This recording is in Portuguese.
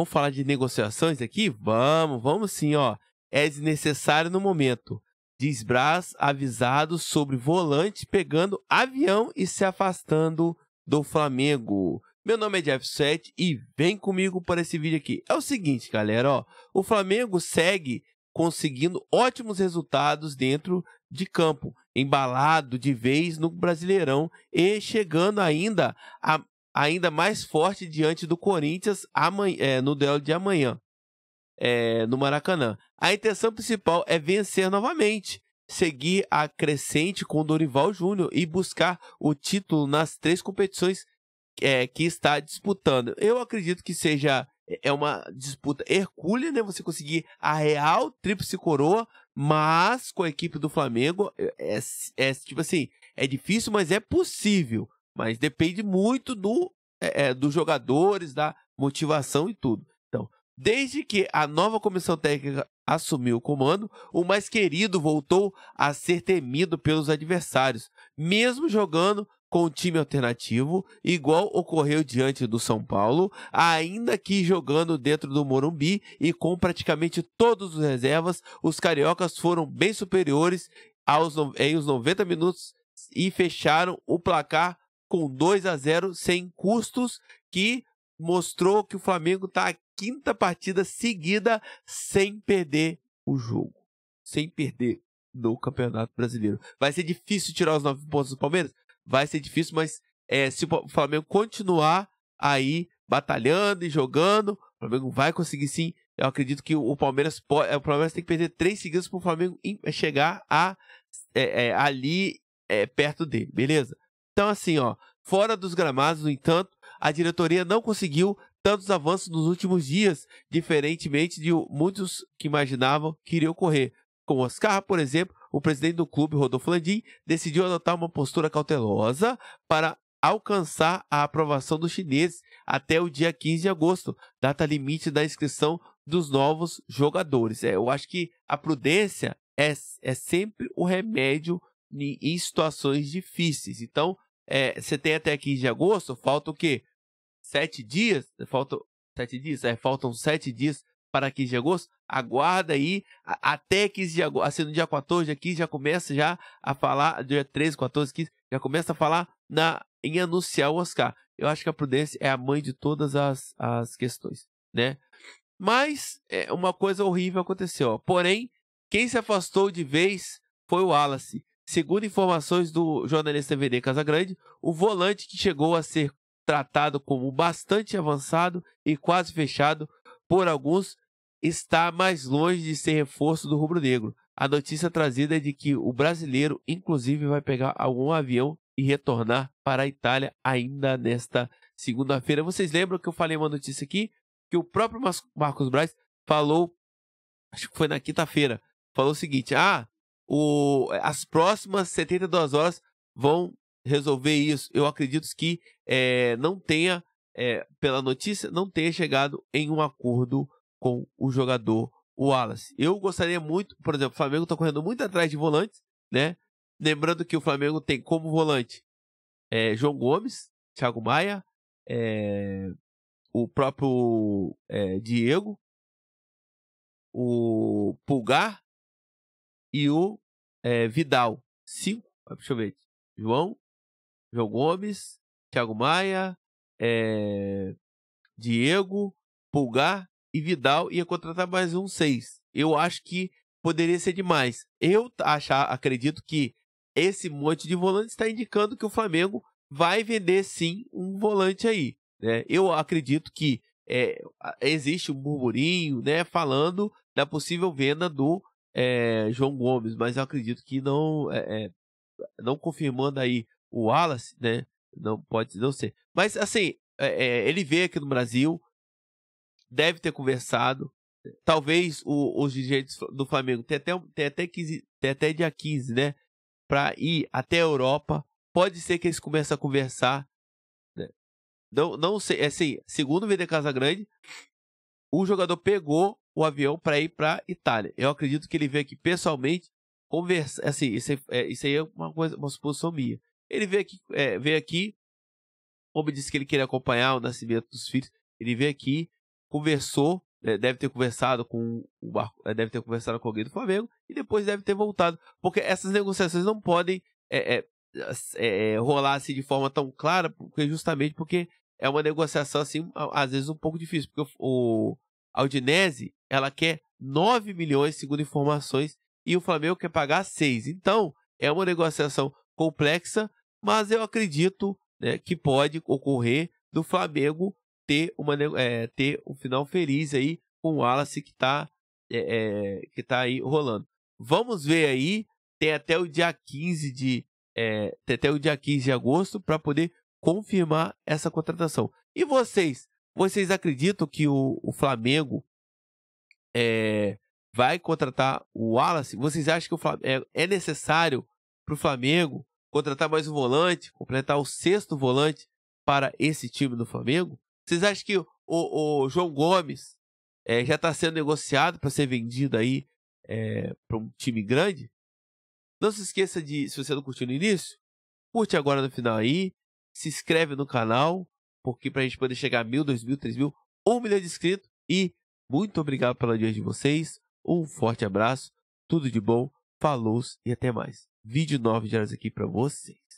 Vamos falar de negociações aqui? Vamos, vamos sim, ó. É desnecessário no momento. Diz Brás avisado sobre volante pegando avião e se afastando do Flamengo. Meu nome é Jeff Sete e vem comigo para esse vídeo aqui. É o seguinte, galera, ó, o Flamengo segue conseguindo ótimos resultados dentro de campo, embalado de vez no Brasileirão e chegando ainda a ainda mais forte diante do Corinthians amanhã, é, no duelo de amanhã, é, no Maracanã. A intenção principal é vencer novamente, seguir a crescente com Dorival Júnior e buscar o título nas três competições é, que está disputando. Eu acredito que seja é, é uma disputa hercúlea, né? Você conseguir a real tríplice coroa, mas com a equipe do Flamengo é, é, é tipo assim, é difícil, mas é possível. Mas depende muito do, é, é, dos jogadores, da motivação e tudo. Então, desde que a nova comissão técnica assumiu o comando, o mais querido voltou a ser temido pelos adversários, mesmo jogando com um time alternativo, igual ocorreu diante do São Paulo, ainda que jogando dentro do Morumbi e com praticamente todos os reservas, os cariocas foram bem superiores aos, em os 90 minutos e fecharam o placar com 2 a 0 sem custos, que mostrou que o Flamengo está a quinta partida seguida sem perder o jogo, sem perder no Campeonato Brasileiro. Vai ser difícil tirar os 9 pontos do Palmeiras? Vai ser difícil, mas é, se o Flamengo continuar aí batalhando e jogando, o Flamengo vai conseguir sim. Eu acredito que o Palmeiras pode, é, o Palmeiras tem que perder três seguidas para o Flamengo chegar a é, é, ali é, perto dele, beleza? Então, assim, ó, fora dos gramados, no entanto, a diretoria não conseguiu tantos avanços nos últimos dias, diferentemente de muitos que imaginavam que iria ocorrer. Com Oscar, por exemplo, o presidente do clube, Rodolfo Landim, decidiu adotar uma postura cautelosa para alcançar a aprovação dos chineses até o dia 15 de agosto, data limite da inscrição dos novos jogadores. É, eu acho que a prudência é, é sempre o remédio em situações difíceis. Então, é, você tem até 15 de agosto, falta o quê? Sete dias? Faltam sete dias? É, faltam sete dias para 15 de agosto. Aguarda aí até 15 de agosto. Assim, no dia 14, aqui já começa já a falar, dia 13, 14, 15, já começa a falar na, em anunciar o Oscar. Eu acho que a prudência é a mãe de todas as, as questões, né? Mas é, uma coisa horrível aconteceu. Ó. Porém, quem se afastou de vez foi o Wallace Segundo informações do jornalista VD Casagrande, o volante que chegou a ser tratado como bastante avançado e quase fechado por alguns está mais longe de ser reforço do rubro-negro. A notícia trazida é de que o brasileiro, inclusive, vai pegar algum avião e retornar para a Itália ainda nesta segunda-feira. Vocês lembram que eu falei uma notícia aqui que o próprio Marcos Braz falou, acho que foi na quinta-feira, falou o seguinte: ah, o, as próximas 72 horas vão resolver isso. Eu acredito que é, não tenha, é, pela notícia, não tenha chegado em um acordo com o jogador Wallace. Eu gostaria muito, por exemplo, o Flamengo está correndo muito atrás de volantes, né? Lembrando que o Flamengo tem como volante é, João Gomes, Thiago Maia, é, o próprio é, Diego, o Pulgar, e o é, Vidal. Cinco, ah, deixa eu ver. João, João Gomes, Thiago Maia, é, Diego, Pulgar e Vidal ia contratar mais um seis. Eu acho que poderia ser demais. Eu achar, acredito que esse monte de volante está indicando que o Flamengo vai vender sim um volante aí. Né? Eu acredito que é, existe um burburinho né, falando da possível venda do é, João Gomes, mas eu acredito que não, é, não confirmando aí o Wallace, né? Não pode não ser. Mas assim, ele veio aqui no Brasil, deve ter conversado. Talvez o, os dirigentes do Flamengo tem até, tem, até 15, tem até dia 15, né? Para ir até a Europa. Pode ser que eles comecem a conversar. Né? Não, não sei, é assim, segundo o VD Grande, o jogador pegou o avião para ir para Itália. Eu acredito que ele veio aqui pessoalmente conversar. Assim, isso, é, isso aí é uma, coisa, uma suposição minha. Ele veio aqui, é, veio aqui, como disse que ele queria acompanhar o nascimento dos filhos, ele veio aqui, conversou, né, deve ter conversado com o barco, é, deve ter conversado com alguém do Flamengo e depois deve ter voltado, porque essas negociações não podem é, é, é, é rolar assim de forma tão clara, porque justamente porque é uma negociação assim às vezes um pouco difícil, porque o, a Udinese, ela quer 9 milhões, segundo informações, e o Flamengo quer pagar 6. Então, é uma negociação complexa, mas eu acredito né, que pode ocorrer do Flamengo ter, uma, é, ter um final feliz aí com o Wallace que está é, é, tá aí rolando. Vamos ver aí, tem até o dia 15 de, eh, até o dia 15 de agosto para poder confirmar essa contratação. E vocês vocês acreditam que o, o Flamengo é, vai contratar o Wallace? Vocês acham que o Flamengo, é, é necessário para o Flamengo contratar mais um volante, completar o sexto volante para esse time do Flamengo? Vocês acham que o, o João Gomes é, já está sendo negociado para ser vendido aí é, para um time grande? Não se esqueça de, se você não curtiu no início, curte agora no final aí, se inscreve no canal, porque para a gente poder chegar a mil, dois mil, três mil, um milhão de inscritos. E muito obrigado pela audiência de vocês. Um forte abraço, tudo de bom, falou e até mais. Vídeo 9 de horas aqui para vocês.